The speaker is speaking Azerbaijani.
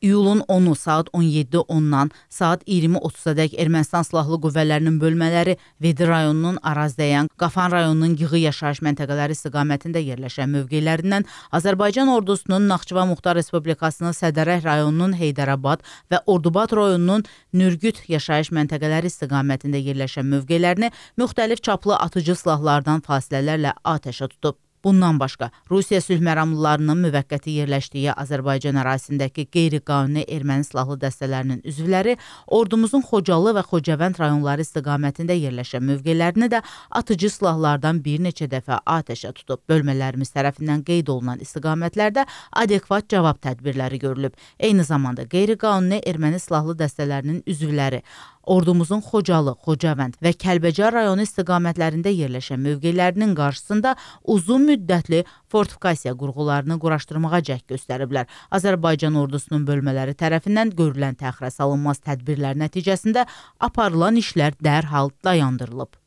İyulun 10-u saat 17:10-dan saat 20:30-dək Ermənistan silahlı qüvvələrinin bölmələri Vedi rayonunun Arazdəyan, Qafan rayonunun Yığı yaşayış məntəqələri istiqamətində yerləşən mövqelərindən Azərbaycan ordusunun Naxçıvan Muxtar Respublikasının Sədərək rayonunun Heydərabad və Ordubad rayonunun Nürgüt yaşayış məntəqələri istiqamətində yerləşən mövqelərini müxtəlif çaplı atıcı silahlardan fasilələrlə atəşə tutub. Bundan başqa, Rusiya sülhməramlılarının müvəqqəti yerləşdiyi Azərbaycan ərazisindəki qeyri-qanuni erməni silahlı dəstələrinin üzvləri ordumuzun Xocalı və Xocavənd rayonları istiqamətində yerləşən mövqelərini də atıcı silahlardan bir neçə dəfə atəşə tutub. Bölmələrimiz tərəfindən qeyd olunan istiqamətlərdə adekvat cavab tədbirləri görülüb. Eyni zamanda qeyri-qanuni erməni silahlı dəstələrinin üzvləri ordumuzun Xocalı, Xocavənd və Kəlbəcər rayonu istiqamətlərində yerləşən mövqelərinin qarşısında uzun müddətli fortifikasiya qurğularını quraşdırmağa cəhd göstəriblər. Azərbaycan ordusunun bölmələri tərəfindən görülən təxirə salınmaz tədbirlər nəticəsində aparılan işlər dərhal dayandırılıb.